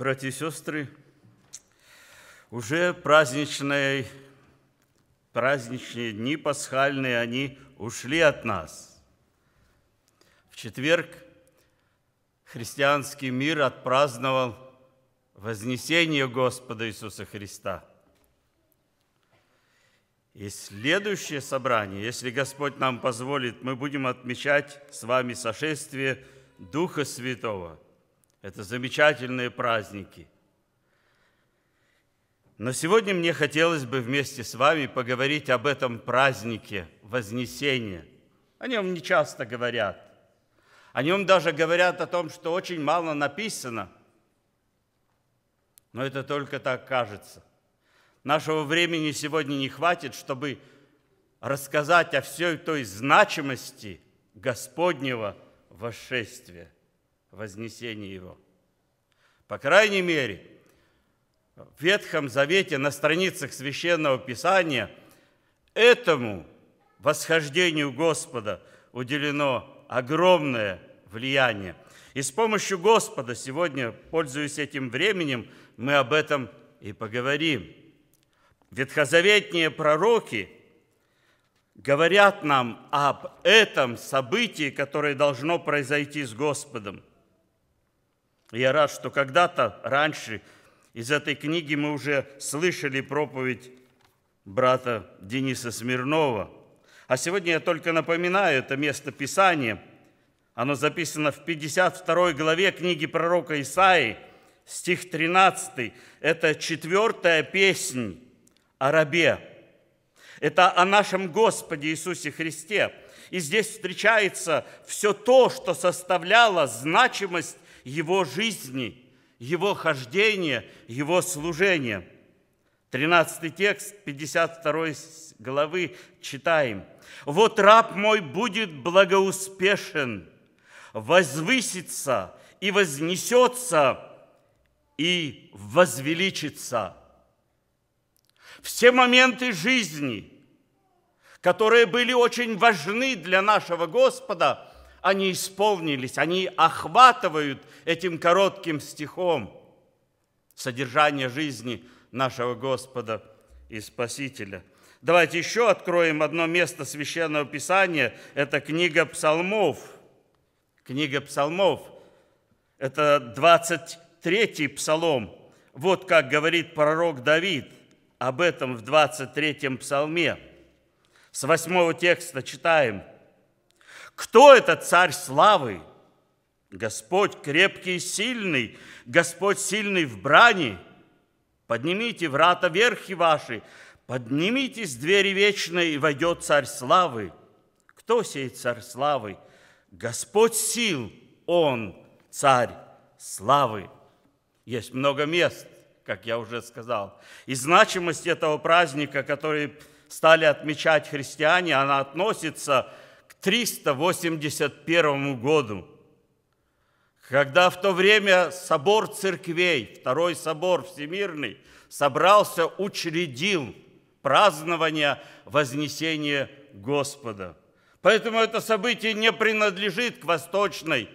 братья и сестры, уже праздничные, праздничные дни пасхальные, они ушли от нас. В четверг христианский мир отпраздновал вознесение Господа Иисуса Христа. И следующее собрание, если Господь нам позволит, мы будем отмечать с вами сошествие Духа Святого – это замечательные праздники. Но сегодня мне хотелось бы вместе с вами поговорить об этом празднике Вознесения. О нем не часто говорят. О нем даже говорят о том, что очень мало написано. Но это только так кажется. Нашего времени сегодня не хватит, чтобы рассказать о всей той значимости Господнего восшествия – вознесения его. По крайней мере, в Ветхом Завете на страницах Священного Писания этому восхождению Господа уделено огромное влияние. И с помощью Господа сегодня, пользуясь этим временем, мы об этом и поговорим. Ветхозаветные пророки говорят нам об этом событии, которое должно произойти с Господом – я рад, что когда-то раньше из этой книги мы уже слышали проповедь брата Дениса Смирнова. А сегодня я только напоминаю это место Писания. Оно записано в 52 главе книги пророка Исаии, стих 13. Это четвертая песнь о рабе. Это о нашем Господе Иисусе Христе. И здесь встречается все то, что составляло значимость его жизни, его хождения, его служения. 13 текст 52 главы читаем. «Вот раб мой будет благоуспешен, возвысится и вознесется, и возвеличится». Все моменты жизни, которые были очень важны для нашего Господа – они исполнились, они охватывают этим коротким стихом содержание жизни нашего Господа и Спасителя. Давайте еще откроем одно место Священного Писания. Это книга Псалмов. Книга Псалмов. Это 23-й Псалом. Вот как говорит пророк Давид об этом в 23-м Псалме. С 8 текста читаем – кто этот царь славы? Господь крепкий и сильный, Господь сильный в брани. Поднимите врата верхи ваши, поднимитесь двери вечной, и войдет царь славы. Кто сей царь славы? Господь сил, он царь славы. Есть много мест, как я уже сказал. И значимость этого праздника, который стали отмечать христиане, она относится к к 381 году, когда в то время собор церквей, Второй собор Всемирный, собрался, учредил празднование Вознесения Господа. Поэтому это событие не принадлежит к Восточной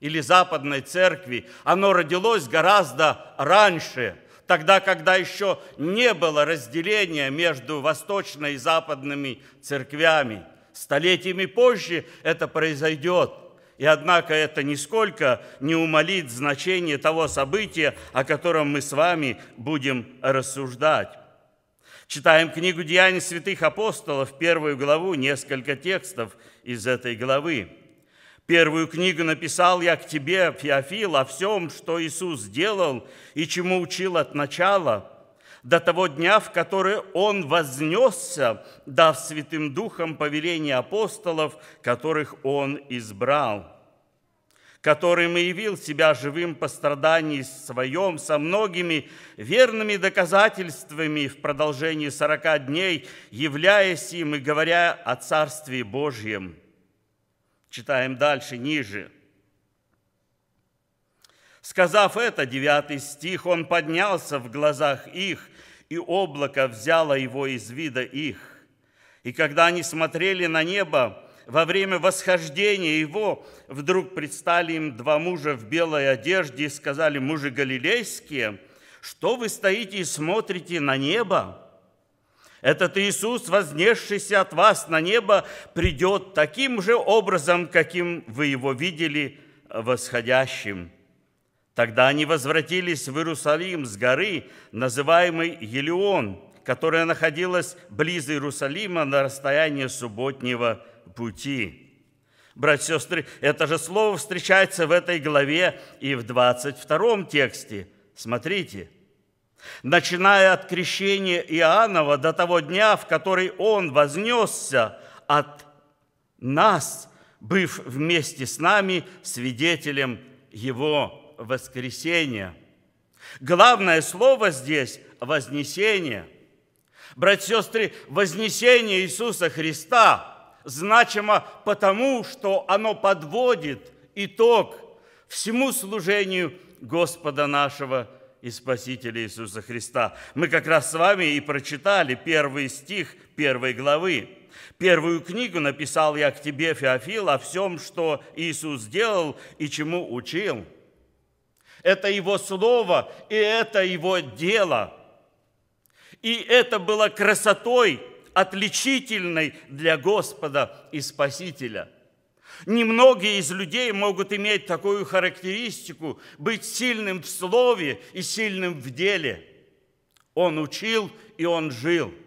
или Западной Церкви. Оно родилось гораздо раньше, тогда, когда еще не было разделения между Восточной и Западными церквями. Столетиями позже это произойдет. И однако это нисколько не умолит значение того события, о котором мы с вами будем рассуждать. Читаем книгу «Деяний святых апостолов», первую главу, несколько текстов из этой главы. Первую книгу написал я к тебе, Феофил, о всем, что Иисус сделал и чему учил от начала – до того дня, в который он вознесся, дав Святым Духом повеление апостолов, которых он избрал, которым и явил себя живым по страдании своем со многими верными доказательствами в продолжении сорока дней, являясь им и говоря о Царстве Божьем. Читаем дальше, ниже – Сказав это, девятый стих, он поднялся в глазах их, и облако взяло его из вида их. И когда они смотрели на небо, во время восхождения его вдруг предстали им два мужа в белой одежде и сказали, мужи галилейские, что вы стоите и смотрите на небо? Этот Иисус, вознесшийся от вас на небо, придет таким же образом, каким вы его видели восходящим. Тогда они возвратились в Иерусалим с горы, называемой Елеон, которая находилась близ Иерусалима на расстоянии субботнего пути. Братья и сестры, это же слово встречается в этой главе и в 22 тексте. Смотрите. «Начиная от крещения Иоаннова до того дня, в который он вознесся от нас, быв вместе с нами свидетелем его воскресения. Главное слово здесь – вознесение. Братья и сестры, вознесение Иисуса Христа значимо потому, что оно подводит итог всему служению Господа нашего и Спасителя Иисуса Христа. Мы как раз с вами и прочитали первый стих первой главы. Первую книгу написал я к тебе, Феофил, о всем, что Иисус делал и чему учил – это Его Слово и это Его дело. И это было красотой, отличительной для Господа и Спасителя. Немногие из людей могут иметь такую характеристику, быть сильным в слове и сильным в деле. Он учил и он жил –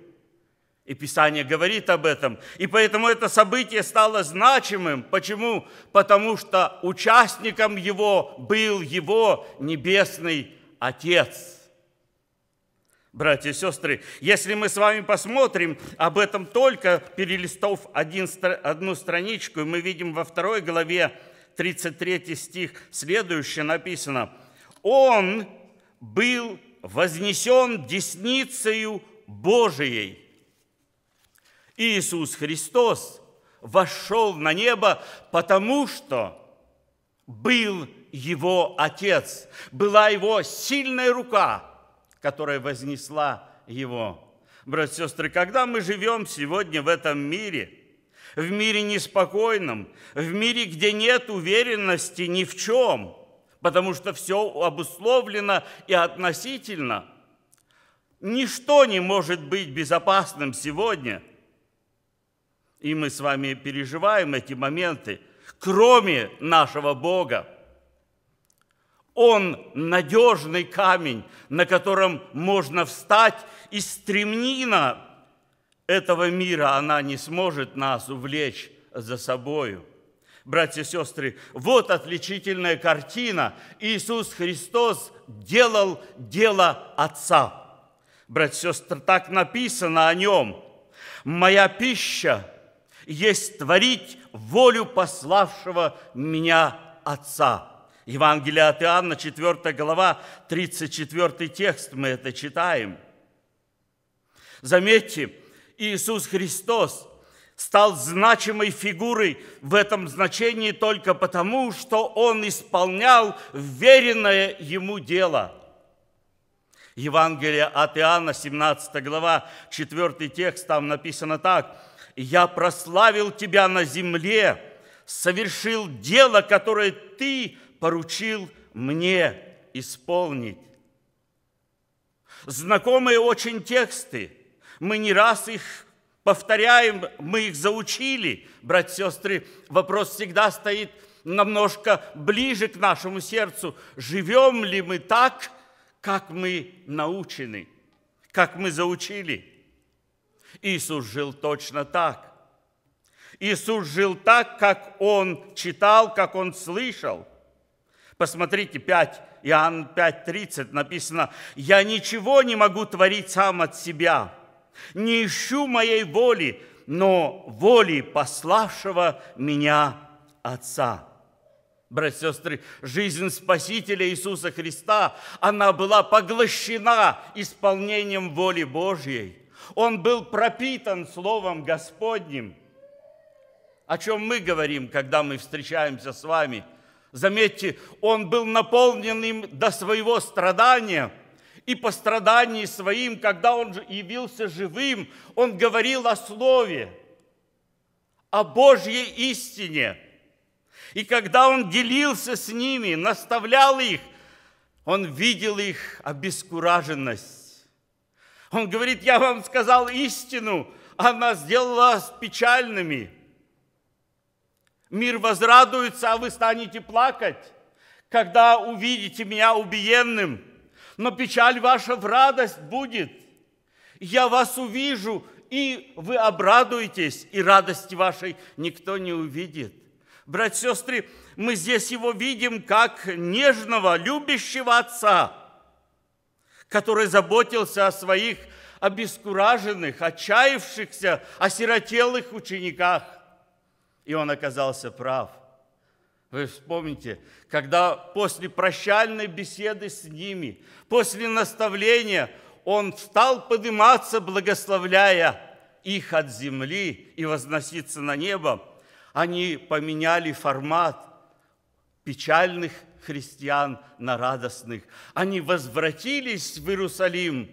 и Писание говорит об этом. И поэтому это событие стало значимым. Почему? Потому что участником его был его небесный Отец. Братья и сестры, если мы с вами посмотрим об этом только, перелистов один, одну страничку, мы видим во второй главе 33 стих следующее написано. «Он был вознесен десницею Божией» Иисус Христос вошел на небо, потому что был его отец, была его сильная рука, которая вознесла его. Братья и сестры, когда мы живем сегодня в этом мире, в мире неспокойном, в мире, где нет уверенности ни в чем, потому что все обусловлено и относительно, ничто не может быть безопасным сегодня – и мы с вами переживаем эти моменты, кроме нашего Бога. Он надежный камень, на котором можно встать, и стремнина этого мира, она не сможет нас увлечь за собою. Братья и сестры, вот отличительная картина. Иисус Христос делал дело Отца. Братья и сестры, так написано о Нем. «Моя пища – есть творить волю пославшего меня Отца». Евангелие от Иоанна, 4 глава, 34 текст, мы это читаем. Заметьте, Иисус Христос стал значимой фигурой в этом значении только потому, что Он исполнял веренное Ему дело – Евангелие от Иоанна, 17 глава, 4 текст, там написано так я прославил тебя на земле, совершил дело, которое ты поручил мне исполнить. Знакомые очень тексты, мы не раз их повторяем, мы их заучили, братья и сестры. Вопрос всегда стоит намножко ближе к нашему сердцу. Живем ли мы так, как мы научены, как мы заучили – Иисус жил точно так. Иисус жил так, как Он читал, как Он слышал. Посмотрите, 5, Иоанн 5.30 написано, «Я ничего не могу творить сам от себя, не ищу моей воли, но воли пославшего меня Отца». Братья и сестры, жизнь Спасителя Иисуса Христа, она была поглощена исполнением воли Божьей – он был пропитан Словом Господним, о чем мы говорим, когда мы встречаемся с вами. Заметьте, он был наполнен им до своего страдания – и по страдании своим, когда он явился живым, он говорил о Слове, о Божьей истине. И когда он делился с ними, наставлял их, он видел их обескураженность он говорит, я вам сказал истину, она сделала вас печальными. Мир возрадуется, а вы станете плакать, когда увидите меня убиенным. Но печаль ваша в радость будет. Я вас увижу, и вы обрадуетесь, и радости вашей никто не увидит. Братья и сестры, мы здесь его видим как нежного, любящего отца – который заботился о своих обескураженных, отчаявшихся, осиротелых учениках. И он оказался прав. Вы вспомните, когда после прощальной беседы с ними, после наставления, он стал подниматься, благословляя их от земли и возноситься на небо, они поменяли формат печальных христиан на радостных. Они возвратились в Иерусалим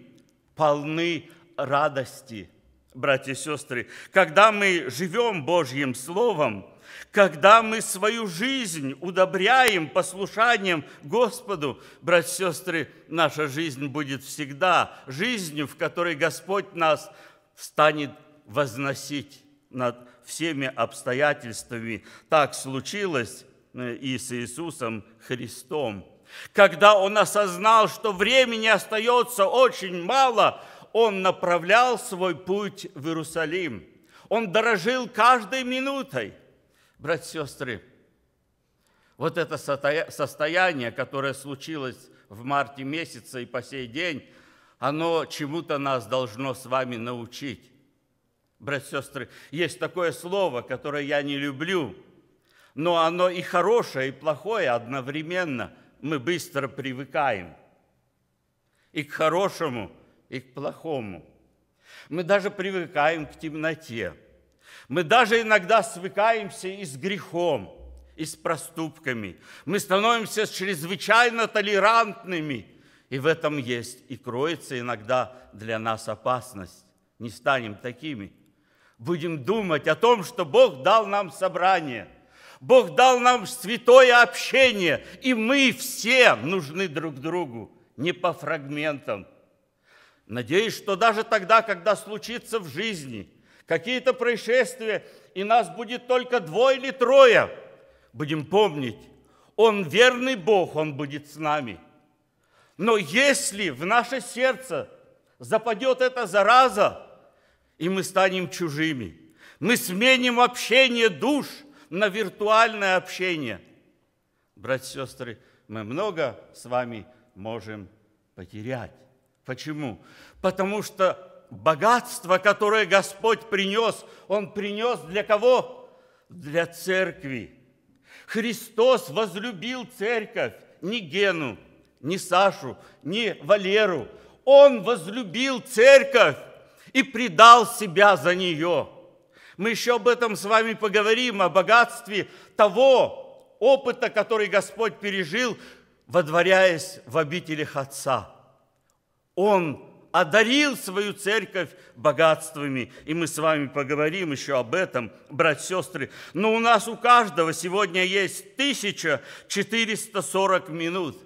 полны радости. Братья и сестры, когда мы живем Божьим Словом, когда мы свою жизнь удобряем послушанием Господу, братья и сестры, наша жизнь будет всегда жизнью, в которой Господь нас станет возносить над всеми обстоятельствами. Так случилось, Э, и с Иисусом Христом. Когда он осознал, что времени остается очень мало, он направлял свой путь в Иерусалим. Он дорожил каждой минутой. Братья и сестры, вот это состояние, которое случилось в марте месяце и по сей день, оно чему-то нас должно с вами научить. Братья и сестры, есть такое слово, которое я не люблю – но оно и хорошее, и плохое одновременно. Мы быстро привыкаем и к хорошему, и к плохому. Мы даже привыкаем к темноте. Мы даже иногда свыкаемся и с грехом, и с проступками. Мы становимся чрезвычайно толерантными. И в этом есть и кроется иногда для нас опасность. Не станем такими. Будем думать о том, что Бог дал нам собрание – Бог дал нам святое общение, и мы все нужны друг другу, не по фрагментам. Надеюсь, что даже тогда, когда случится в жизни какие-то происшествия, и нас будет только двое или трое, будем помнить, Он верный Бог, Он будет с нами. Но если в наше сердце западет эта зараза, и мы станем чужими, мы сменим общение душ – на виртуальное общение. Братья и сестры, мы много с вами можем потерять. Почему? Потому что богатство, которое Господь принес, Он принес для кого? Для церкви. Христос возлюбил церковь, не Гену, не Сашу, не Валеру. Он возлюбил церковь и предал себя за нее – мы еще об этом с вами поговорим, о богатстве того опыта, который Господь пережил, водворяясь в обителях Отца. Он одарил свою церковь богатствами. И мы с вами поговорим еще об этом, братья сестры. Но у нас у каждого сегодня есть 1440 минут.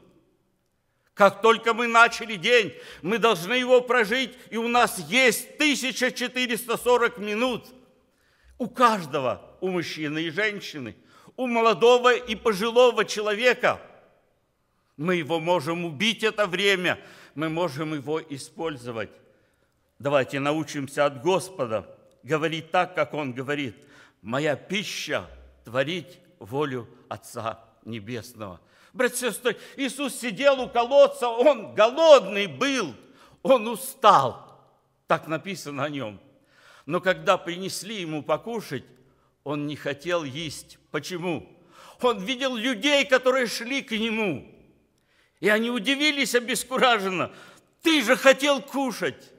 Как только мы начали день, мы должны его прожить, и у нас есть 1440 минут – у каждого, у мужчины и женщины, у молодого и пожилого человека. Мы его можем убить это время, мы можем его использовать. Давайте научимся от Господа говорить так, как Он говорит. «Моя пища – творить волю Отца Небесного». Братья и сестры, Иисус сидел у колодца, Он голодный был, Он устал. Так написано о Нем. Но когда принесли ему покушать, он не хотел есть. Почему? Он видел людей, которые шли к нему. И они удивились обескураженно. Ты же хотел кушать.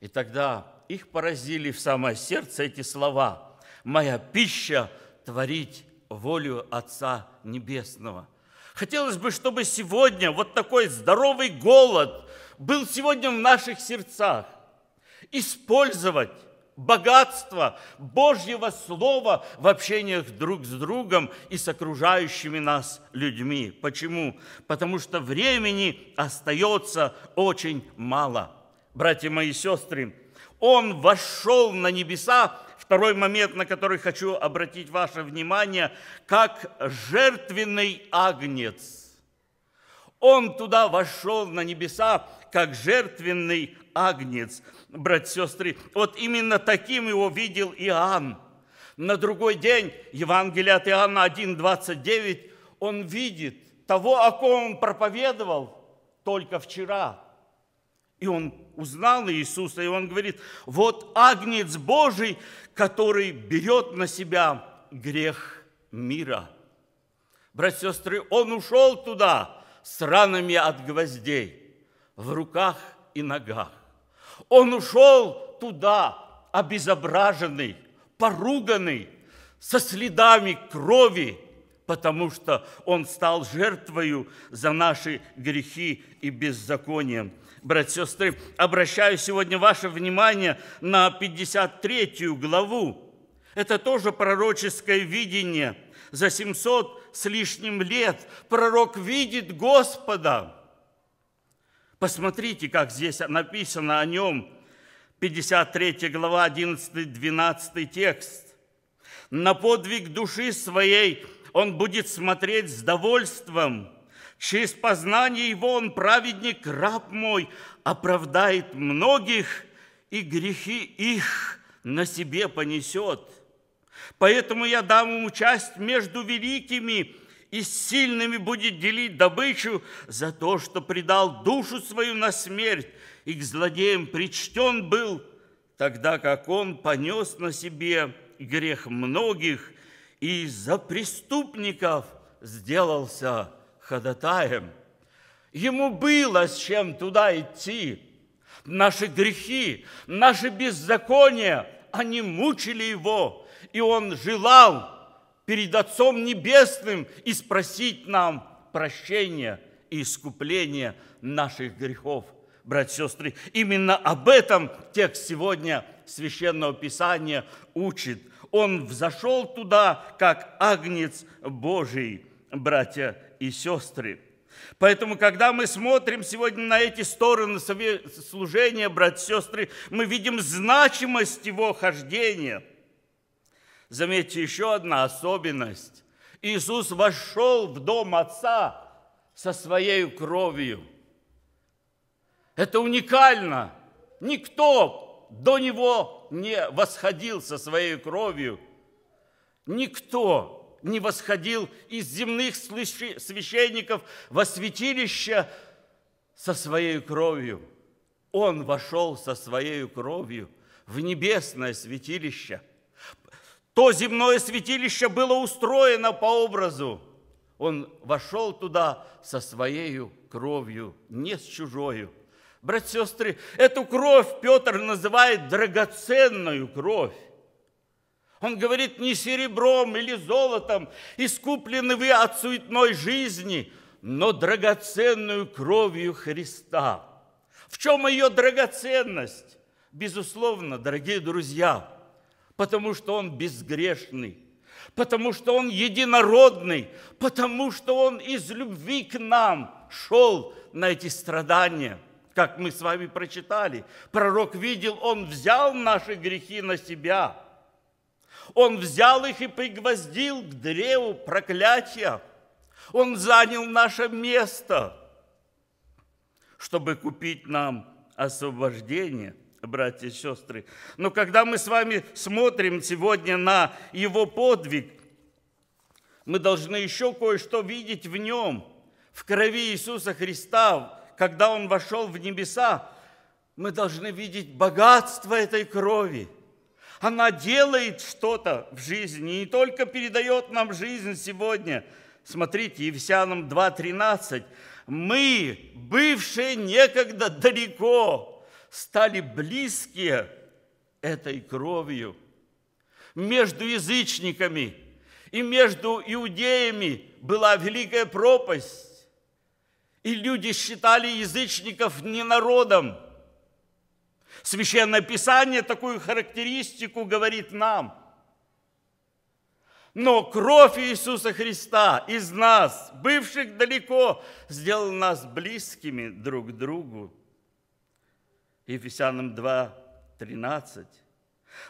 И тогда их поразили в самое сердце эти слова. Моя пища творить волю Отца Небесного. Хотелось бы, чтобы сегодня вот такой здоровый голод был сегодня в наших сердцах. Использовать богатство Божьего Слова в общениях друг с другом и с окружающими нас людьми. Почему? Потому что времени остается очень мало. Братья мои и сестры, Он вошел на небеса, второй момент, на который хочу обратить ваше внимание, как жертвенный агнец – он туда вошел на небеса, как жертвенный агнец, братья сестры. Вот именно таким его видел Иоанн. На другой день, Евангелие от Иоанна 1,29, он видит того, о ком он проповедовал только вчера. И он узнал Иисуса, и он говорит, вот агнец Божий, который берет на себя грех мира. Братья сестры, он ушел туда – с ранами от гвоздей в руках и ногах. Он ушел туда, обезображенный, поруганный, со следами крови, потому что он стал жертвою за наши грехи и беззакония. Братья и сестры, обращаю сегодня ваше внимание на 53 главу. Это тоже пророческое видение – за 700 с лишним лет. Пророк видит Господа. Посмотрите, как здесь написано о нем. 53 глава, 11-12 текст. На подвиг души своей он будет смотреть с довольством. Через познание его он, праведник, раб мой, оправдает многих, и грехи их на себе понесет – Поэтому я дам ему часть между великими, и сильными будет делить добычу за то, что предал душу свою на смерть, и к злодеям причтен был, тогда как он понес на себе грех многих и за преступников сделался ходатаем. Ему было с чем туда идти. Наши грехи, наши беззакония – они мучили его, и он желал перед Отцом Небесным и спросить нам прощения и искупления наших грехов. Братья и сестры, именно об этом текст сегодня Священного Писания учит. Он взошел туда, как агнец Божий, братья и сестры. Поэтому, когда мы смотрим сегодня на эти стороны служения, братья и сестры, мы видим значимость его хождения. Заметьте еще одна особенность. Иисус вошел в дом Отца со своей кровью. Это уникально. Никто до него не восходил со своей кровью. Никто не восходил из земных священников во святилище со своей кровью. Он вошел со своей кровью в небесное святилище. То земное святилище было устроено по образу. Он вошел туда со своей кровью, не с чужою. Братья и сестры, эту кровь Петр называет драгоценную кровь. Он говорит, не серебром или золотом искуплены вы от суетной жизни, но драгоценную кровью Христа. В чем ее драгоценность? Безусловно, дорогие друзья, потому что он безгрешный, потому что он единородный, потому что он из любви к нам шел на эти страдания – как мы с вами прочитали. Пророк видел, он взял наши грехи на себя – он взял их и пригвоздил к древу проклятия. Он занял наше место, чтобы купить нам освобождение, братья и сестры. Но когда мы с вами смотрим сегодня на его подвиг, мы должны еще кое-что видеть в нем, в крови Иисуса Христа, когда он вошел в небеса. Мы должны видеть богатство этой крови – она делает что-то в жизни, и не только передает нам жизнь сегодня. Смотрите, Евсянам 2.13. «Мы, бывшие некогда далеко, стали близкие этой кровью между язычниками» и между иудеями была великая пропасть, и люди считали язычников не народом, Священное Писание такую характеристику говорит нам. Но кровь Иисуса Христа из нас, бывших далеко, сделал нас близкими друг к другу. Ефесянам 2, 13.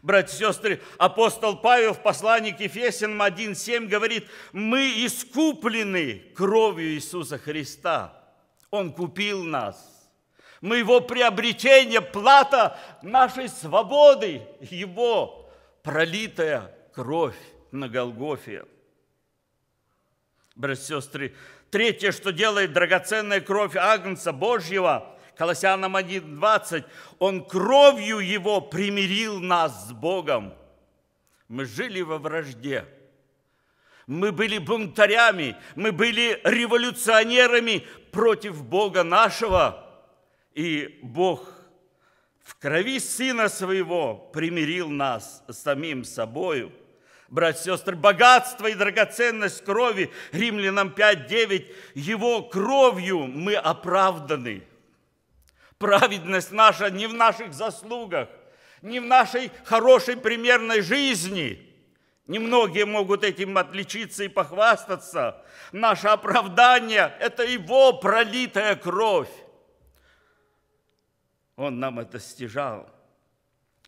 Братья и сестры, апостол Павел в послании к Ефесянам 1.7 говорит, мы искуплены кровью Иисуса Христа. Он купил нас моего приобретения, плата нашей свободы, Его пролитая кровь на Голгофе. Братья и сестры, третье, что делает драгоценная кровь Агнца Божьего, Колоссянам 1.20, Он кровью Его примирил нас с Богом. Мы жили во вражде – мы были бунтарями, мы были революционерами против Бога нашего и Бог в крови Сына Своего примирил нас с самим собою. Брать, сестры, богатство и драгоценность крови, римлянам 5.9, Его кровью мы оправданы. Праведность наша не в наших заслугах, не в нашей хорошей примерной жизни – Немногие могут этим отличиться и похвастаться. Наше оправдание – это Его пролитая кровь. Он нам это стяжал.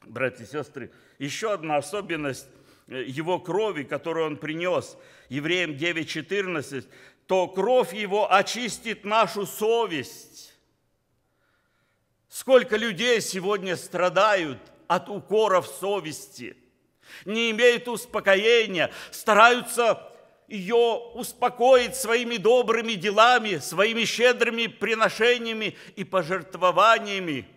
Братья и сестры, еще одна особенность э, его крови, которую он принес, евреям 9.14, то кровь его очистит нашу совесть. Сколько людей сегодня страдают от укоров совести, не имеют успокоения, стараются ее успокоить своими добрыми делами, своими щедрыми приношениями и пожертвованиями –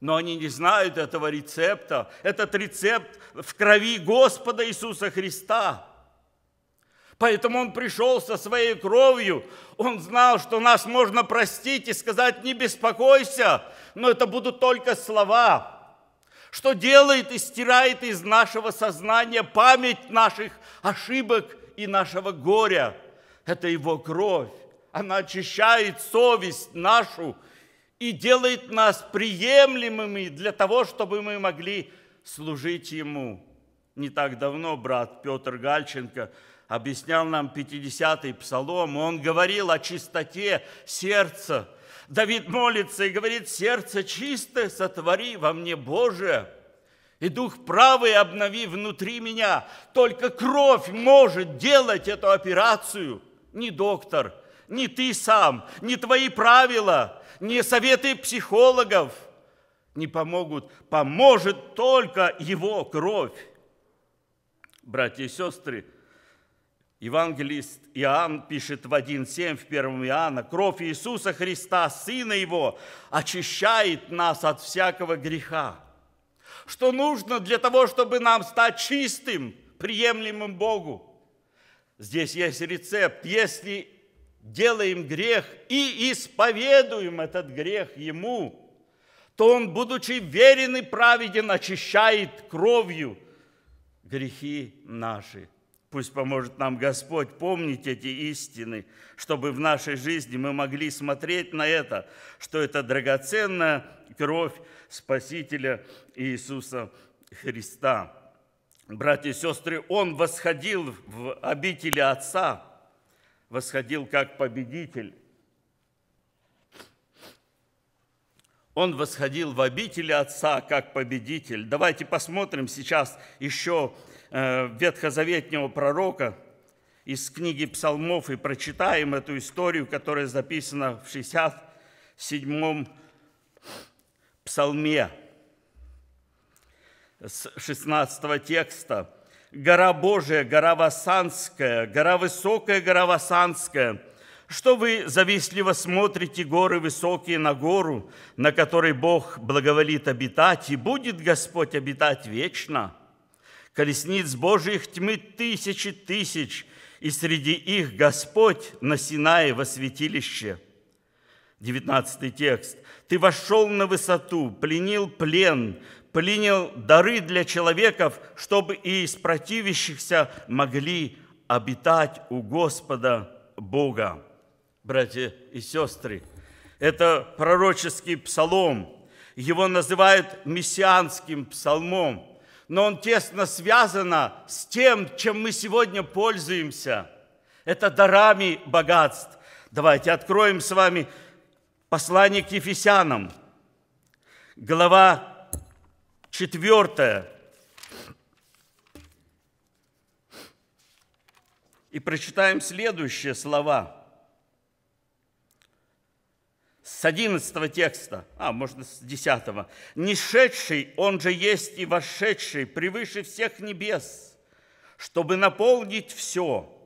но они не знают этого рецепта. Этот рецепт в крови Господа Иисуса Христа. Поэтому Он пришел со своей кровью. Он знал, что нас можно простить и сказать, не беспокойся, но это будут только слова. Что делает и стирает из нашего сознания память наших ошибок и нашего горя. Это Его кровь. Она очищает совесть нашу – и делает нас приемлемыми для того, чтобы мы могли служить Ему. Не так давно брат Петр Гальченко объяснял нам 50-й псалом, он говорил о чистоте сердца. Давид молится и говорит, сердце чистое сотвори во мне Боже, и дух правый обнови внутри меня. Только кровь может делать эту операцию, не доктор – не ты сам, не твои правила, не советы психологов не помогут. Поможет только его кровь. Братья и сестры, Евангелист Иоанн пишет в 1.7 в 1 Иоанна, «Кровь Иисуса Христа, Сына Его, очищает нас от всякого греха». Что нужно для того, чтобы нам стать чистым, приемлемым Богу? Здесь есть рецепт. Если делаем грех и исповедуем этот грех Ему, то Он, будучи верен и праведен, очищает кровью грехи наши. Пусть поможет нам Господь помнить эти истины, чтобы в нашей жизни мы могли смотреть на это, что это драгоценная кровь Спасителя Иисуса Христа. Братья и сестры, Он восходил в обители Отца – восходил как победитель. Он восходил в обители Отца как победитель. Давайте посмотрим сейчас еще э, ветхозаветнего пророка из книги псалмов и прочитаем эту историю, которая записана в 67-м псалме с 16 текста – гора Божия, гора Васанская, гора Высокая, гора Васанская, что вы завистливо смотрите горы высокие на гору, на которой Бог благоволит обитать, и будет Господь обитать вечно. Колесниц Божьих тьмы тысячи тысяч, и среди их Господь на Синае во святилище». 19 текст. «Ты вошел на высоту, пленил плен, принял дары для человеков, чтобы и из противящихся могли обитать у Господа Бога. Братья и сестры, это пророческий псалом. Его называют мессианским псалмом, но он тесно связано с тем, чем мы сегодня пользуемся. Это дарами богатств. Давайте откроем с вами послание к Ефесянам, глава Четвертое. И прочитаем следующие слова. С 11 текста, а, можно с 10. -го. «Нешедший, он же есть и вошедший, превыше всех небес, чтобы наполнить все,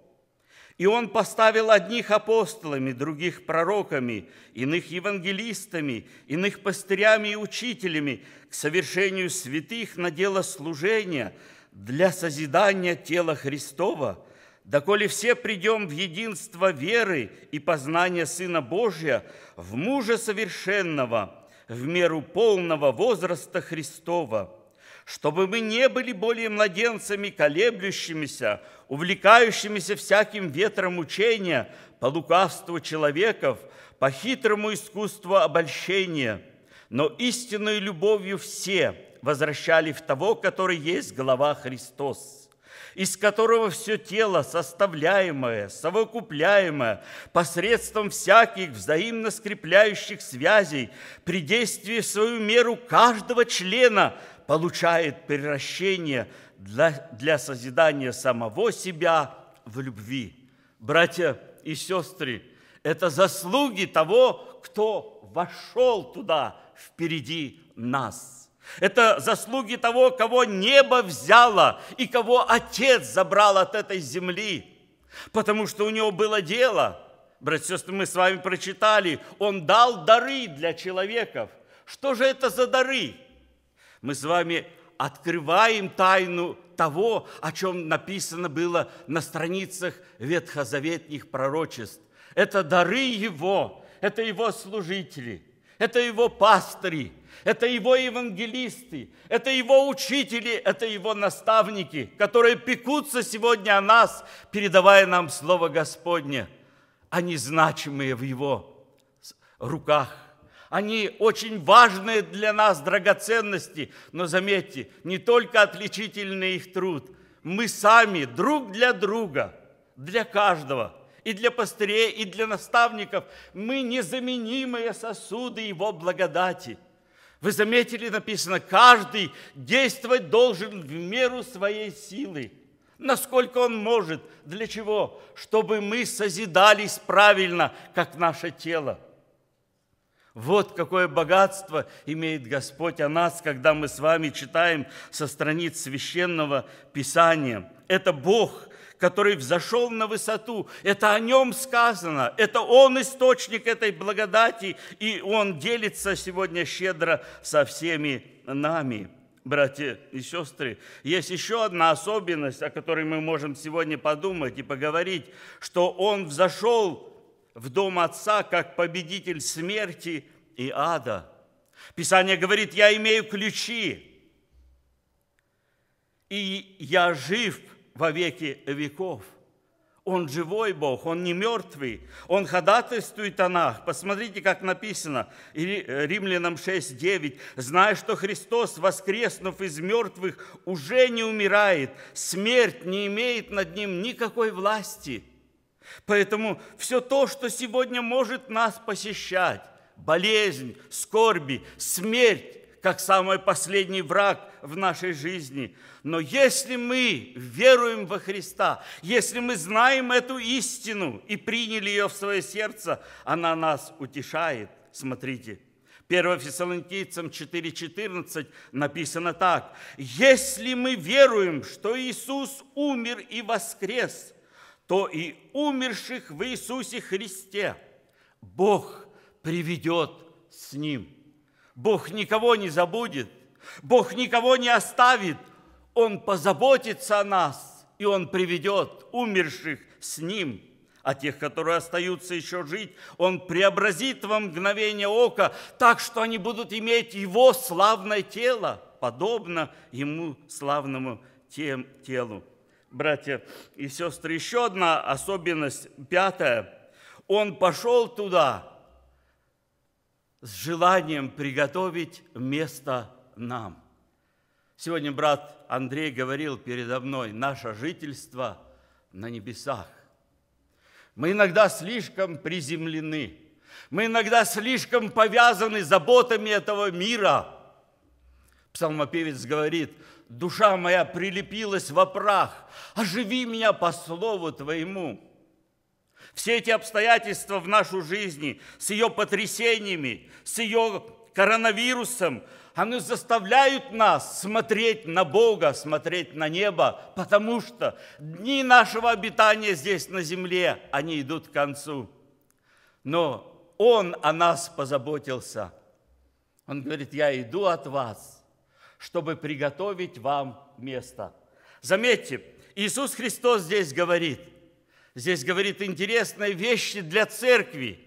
и он поставил одних апостолами, других пророками, иных евангелистами, иных пастырями и учителями к совершению святых на дело служения для созидания тела Христова, доколе все придем в единство веры и познания Сына Божия, в мужа совершенного, в меру полного возраста Христова – чтобы мы не были более младенцами, колеблющимися, увлекающимися всяким ветром учения, по лукавству человеков, по хитрому искусству обольщения, но истинной любовью все возвращали в того, который есть глава Христос, из которого все тело, составляемое, совокупляемое посредством всяких взаимно скрепляющих связей, при действии в свою меру каждого члена – получает превращение для, для созидания самого себя в любви. Братья и сестры, это заслуги того, кто вошел туда впереди нас. Это заслуги того, кого небо взяло и кого Отец забрал от этой земли, потому что у него было дело. Братья и сестры, мы с вами прочитали, он дал дары для человеков. Что же это за дары? мы с вами открываем тайну того, о чем написано было на страницах ветхозаветних пророчеств. Это дары Его, это Его служители, это Его пастыри, это Его евангелисты, это Его учители, это Его наставники, которые пекутся сегодня о нас, передавая нам Слово Господне. Они а значимые в Его руках. Они очень важные для нас драгоценности, но заметьте, не только отличительный их труд. Мы сами друг для друга, для каждого, и для пастырей, и для наставников. Мы незаменимые сосуды Его благодати. Вы заметили, написано, каждый действовать должен в меру своей силы насколько он может. Для чего? Чтобы мы созидались правильно, как наше тело. Вот какое богатство имеет Господь о нас, когда мы с вами читаем со страниц священного Писания. Это Бог, который взошел на высоту. Это о нем сказано. Это он источник этой благодати, и он делится сегодня щедро со всеми нами братья и сестры, есть еще одна особенность, о которой мы можем сегодня подумать и поговорить, что Он взошел в дом Отца, как победитель смерти и ада. Писание говорит, я имею ключи, и я жив во веки веков. Он живой Бог, Он не мертвый, Он ходатайствует о нас. Посмотрите, как написано Римлянам 6:9. «Зная, что Христос, воскреснув из мертвых, уже не умирает, смерть не имеет над Ним никакой власти». Поэтому все то, что сегодня может нас посещать, болезнь, скорби, смерть, как самый последний враг в нашей жизни. Но если мы веруем во Христа, если мы знаем эту истину и приняли ее в свое сердце, она нас утешает. Смотрите, 1 Фессалоникийцам 4,14 написано так. «Если мы веруем, что Иисус умер и воскрес, то и умерших в Иисусе Христе Бог приведет с Ним. Бог никого не забудет, Бог никого не оставит, Он позаботится о нас, и Он приведет умерших с Ним. А тех, которые остаются еще жить, Он преобразит во мгновение ока, так что они будут иметь Его славное тело, подобно Ему славному тем телу братья и сестры. Еще одна особенность, пятая. Он пошел туда с желанием приготовить место нам. Сегодня брат Андрей говорил передо мной, наше жительство на небесах. Мы иногда слишком приземлены, мы иногда слишком повязаны заботами этого мира – Псалмопевец говорит, «Душа моя прилепилась во прах, оживи меня по слову твоему». Все эти обстоятельства в нашу жизни с ее потрясениями, с ее коронавирусом, они заставляют нас смотреть на Бога, смотреть на небо, потому что дни нашего обитания здесь на земле, они идут к концу. Но Он о нас позаботился. Он говорит, я иду от вас, чтобы приготовить вам место. Заметьте, Иисус Христос здесь говорит, здесь говорит интересные вещи для церкви.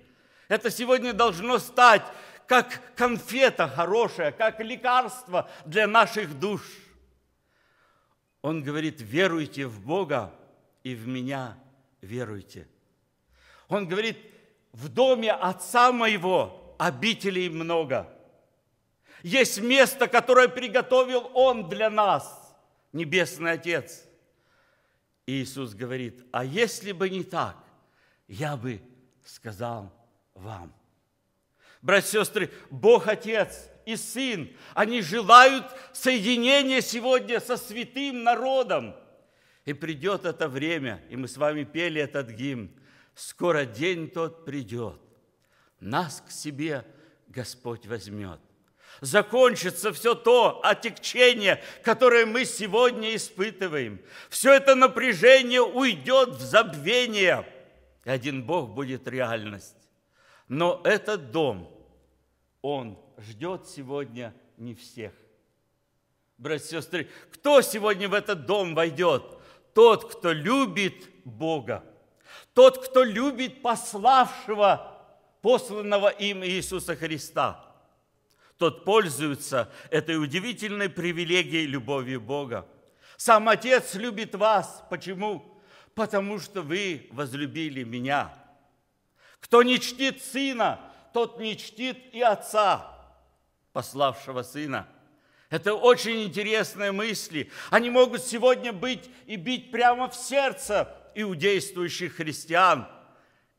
Это сегодня должно стать как конфета хорошая, как лекарство для наших душ. Он говорит, веруйте в Бога и в меня веруйте. Он говорит, в доме Отца моего обителей много – есть место, которое приготовил Он для нас, Небесный Отец. И Иисус говорит, а если бы не так, я бы сказал вам. Братья и сестры, Бог Отец и Сын, они желают соединения сегодня со святым народом. И придет это время, и мы с вами пели этот гимн, «Скоро день тот придет, нас к себе Господь возьмет» закончится все то отекчение, которое мы сегодня испытываем. Все это напряжение уйдет в забвение. И один Бог будет реальность. Но этот дом, он ждет сегодня не всех. Братья и сестры, кто сегодня в этот дом войдет? Тот, кто любит Бога. Тот, кто любит пославшего, посланного им Иисуса Христа – тот пользуется этой удивительной привилегией любови Бога. Сам Отец любит вас. Почему? Потому что вы возлюбили меня. Кто не чтит Сына, тот не чтит и Отца, пославшего Сына. Это очень интересные мысли. Они могут сегодня быть и бить прямо в сердце иудействующих христиан,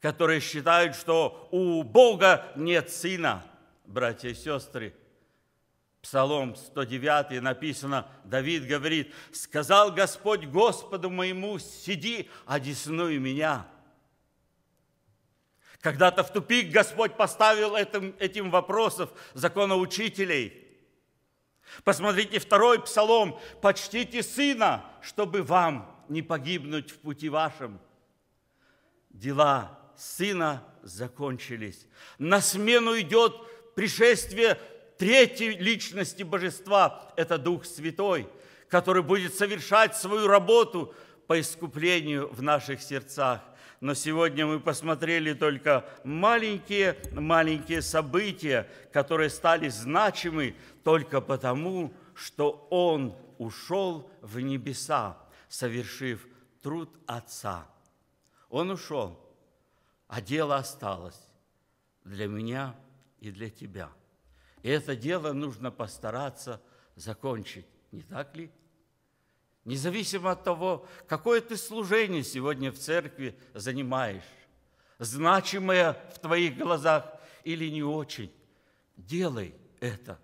которые считают, что у Бога нет Сына – братья и сестры, Псалом 109 написано, Давид говорит, «Сказал Господь Господу моему, сиди, одесную меня». Когда-то в тупик Господь поставил этим, этим вопросов законоучителей. Посмотрите второй псалом. «Почтите сына, чтобы вам не погибнуть в пути вашем». Дела сына закончились. На смену идет пришествие третьей личности Божества – это Дух Святой, который будет совершать свою работу по искуплению в наших сердцах. Но сегодня мы посмотрели только маленькие-маленькие события, которые стали значимы только потому, что Он ушел в небеса, совершив труд Отца. Он ушел, а дело осталось для меня – и для тебя. И это дело нужно постараться закончить, не так ли? Независимо от того, какое ты служение сегодня в церкви занимаешь, значимое в твоих глазах или не очень, делай это.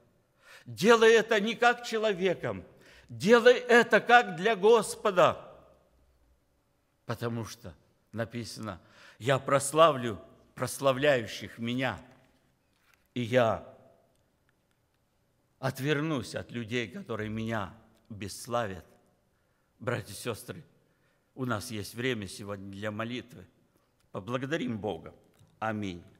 Делай это не как человеком, делай это как для Господа. Потому что написано, я прославлю прославляющих меня – и я отвернусь от людей, которые меня бесславят. Братья и сестры, у нас есть время сегодня для молитвы. Поблагодарим Бога. Аминь.